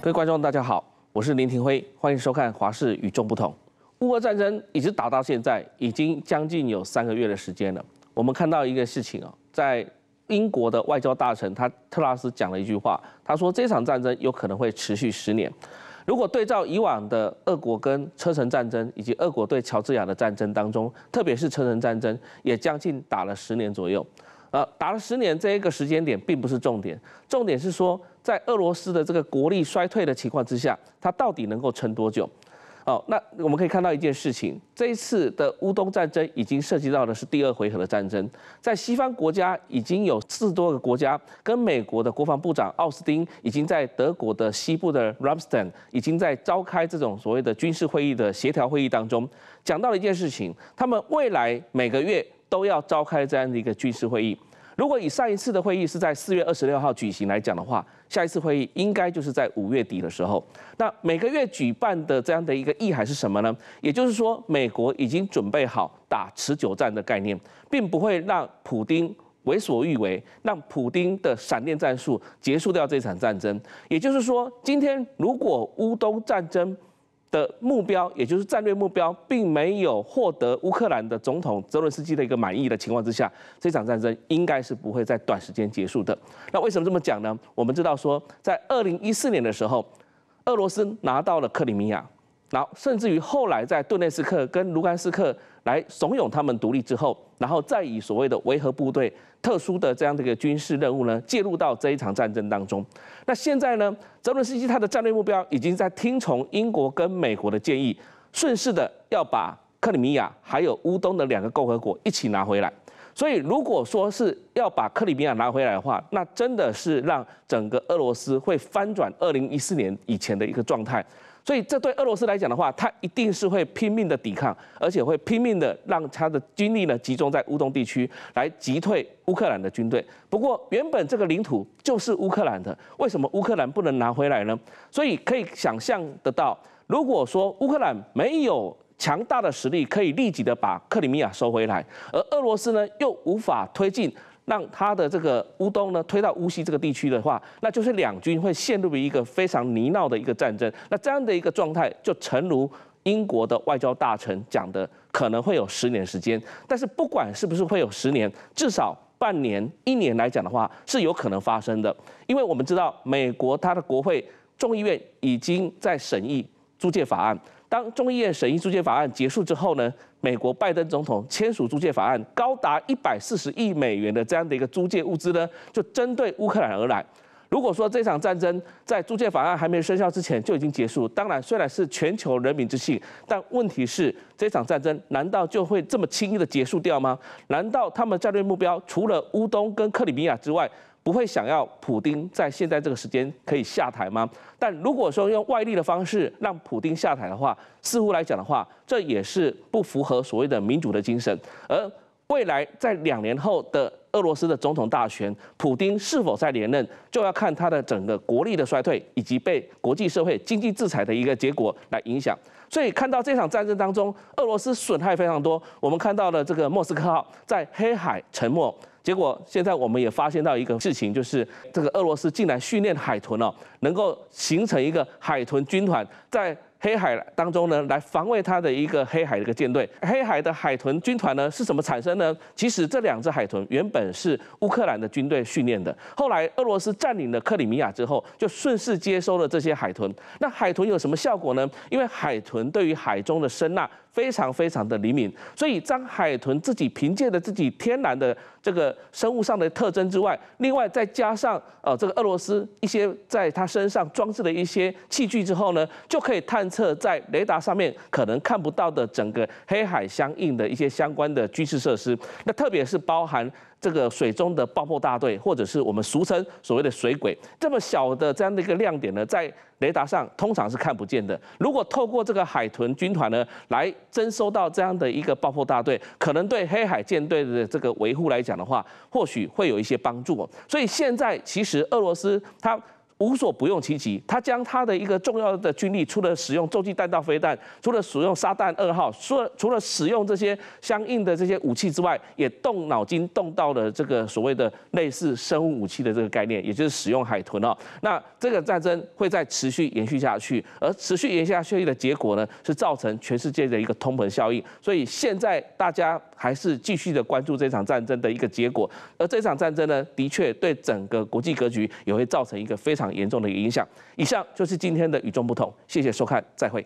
各位观众，大家好，我是林庭辉，欢迎收看《华视与众不同》。乌俄战争一直打到现在，已经将近有三个月的时间了。我们看到一个事情啊，在英国的外交大臣他特拉斯讲了一句话，他说这场战争有可能会持续十年。如果对照以往的俄国跟车臣战争，以及俄国对乔治亚的战争当中，特别是车臣战争，也将近打了十年左右。呃，打了十年这一个时间点并不是重点，重点是说。在俄罗斯的这个国力衰退的情况之下，它到底能够撑多久？哦，那我们可以看到一件事情，这一次的乌东战争已经涉及到的是第二回合的战争，在西方国家已经有四十多个国家跟美国的国防部长奥斯汀已经在德国的西部的 r a m s t e n 已经在召开这种所谓的军事会议的协调会议当中，讲到了一件事情，他们未来每个月都要召开这样的一个军事会议。如果以上一次的会议是在四月二十六号举行来讲的话，下一次会议应该就是在五月底的时候。那每个月举办的这样的一个意涵是什么呢？也就是说，美国已经准备好打持久战的概念，并不会让普京为所欲为，让普丁的闪电战术结束掉这场战争。也就是说，今天如果乌东战争，的目标，也就是战略目标，并没有获得乌克兰的总统泽伦斯基的一个满意的情况之下，这场战争应该是不会在短时间结束的。那为什么这么讲呢？我们知道说，在二零一四年的时候，俄罗斯拿到了克里米亚。然后甚至于后来在顿内斯克跟卢甘斯克来怂恿他们独立之后，然后再以所谓的维和部队、特殊的这样的一个军事任务呢，介入到这一场战争当中。那现在呢，泽伦斯基他的战略目标已经在听从英国跟美国的建议，顺势的要把克里米亚还有乌东的两个共和国一起拿回来。所以如果说是要把克里米亚拿回来的话，那真的是让整个俄罗斯会翻转二零一四年以前的一个状态。所以，这对俄罗斯来讲的话，他一定是会拼命的抵抗，而且会拼命的让他的军力呢集中在乌东地区来击退乌克兰的军队。不过，原本这个领土就是乌克兰的，为什么乌克兰不能拿回来呢？所以可以想象得到，如果说乌克兰没有强大的实力可以立即的把克里米亚收回来，而俄罗斯呢又无法推进。让他的这个乌东呢推到乌西这个地区的话，那就是两军会陷入一个非常泥淖的一个战争。那这样的一个状态，就诚如英国的外交大臣讲的，可能会有十年时间。但是不管是不是会有十年，至少半年、一年来讲的话，是有可能发生的。因为我们知道，美国它的国会众议院已经在审议租借法案。当众议院审议租借法案结束之后呢，美国拜登总统签署租借法案，高达一百四十亿美元的这样的一个租借物资呢，就针对乌克兰而来。如果说这场战争在租借法案还没生效之前就已经结束，当然虽然是全球人民之幸，但问题是这场战争难道就会这么轻易的结束掉吗？难道他们战略目标除了乌东跟克里米亚之外？不会想要普京在现在这个时间可以下台吗？但如果说用外力的方式让普京下台的话，似乎来讲的话，这也是不符合所谓的民主的精神。而未来在两年后的俄罗斯的总统大选，普京是否在连任，就要看他的整个国力的衰退，以及被国际社会经济制裁的一个结果来影响。所以看到这场战争当中，俄罗斯损害非常多。我们看到了这个莫斯科号在黑海沉没。结果现在我们也发现到一个事情，就是这个俄罗斯进来训练海豚哦，能够形成一个海豚军团，在黑海当中呢来防卫它的一个黑海的一个舰队。黑海的海豚军团呢是怎么产生呢？其实这两只海豚原本是乌克兰的军队训练的，后来俄罗斯占领了克里米亚之后，就顺势接收了这些海豚。那海豚有什么效果呢？因为海豚对于海中的声呐。非常非常的灵敏，所以张海豚自己凭借着自己天然的这个生物上的特征之外，另外再加上呃这个俄罗斯一些在它身上装置的一些器具之后呢，就可以探测在雷达上面可能看不到的整个黑海相应的一些相关的军事设施，那特别是包含。这个水中的爆破大队，或者是我们俗称所谓的水鬼，这么小的这样的一个亮点呢，在雷达上通常是看不见的。如果透过这个海豚军团呢，来征收到这样的一个爆破大队，可能对黑海舰队的这个维护来讲的话，或许会有一些帮助。所以现在其实俄罗斯它。无所不用其极，他将他的一个重要的军力，除了使用洲际弹道飞弹，除了使用沙弹二号，除了除了使用这些相应的这些武器之外，也动脑筋动到了这个所谓的类似生物武器的这个概念，也就是使用海豚哦。那这个战争会再持续延续下去，而持续延续下去的结果呢，是造成全世界的一个通膨效应。所以现在大家还是继续的关注这场战争的一个结果，而这场战争呢，的确对整个国际格局也会造成一个非常。严重的一个影响。以上就是今天的与众不同，谢谢收看，再会。